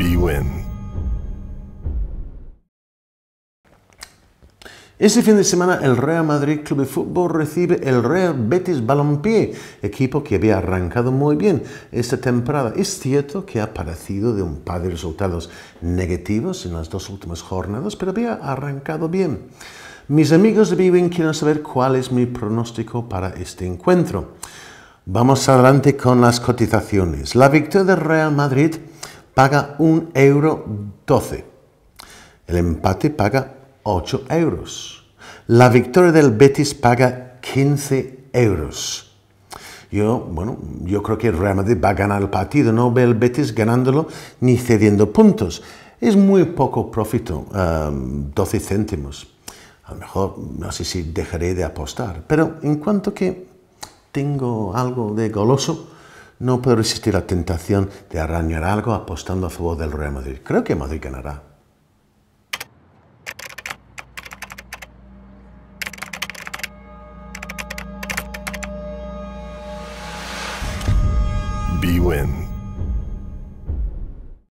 BWIN. Este fin de semana el Real Madrid Club de Fútbol recibe el Real Betis Balompié, equipo que había arrancado muy bien esta temporada. Es cierto que ha parecido de un par de resultados negativos en las dos últimas jornadas, pero había arrancado bien. Mis amigos de Bwin quieren saber cuál es mi pronóstico para este encuentro. Vamos adelante con las cotizaciones. La victoria del Real Madrid paga 1,12 euro. 12. El empate paga 8 euros. La victoria del Betis paga 15 euros. Yo, bueno, yo creo que el Real Madrid va a ganar el partido. No ve el Betis ganándolo ni cediendo puntos. Es muy poco profito, 12 em, céntimos. A lo mejor, no sé si dejaré de apostar. Pero en cuanto que tengo algo de goloso, no puedo resistir la tentación de arrañar algo apostando a favor del Real Madrid. Creo que Madrid ganará. BWIN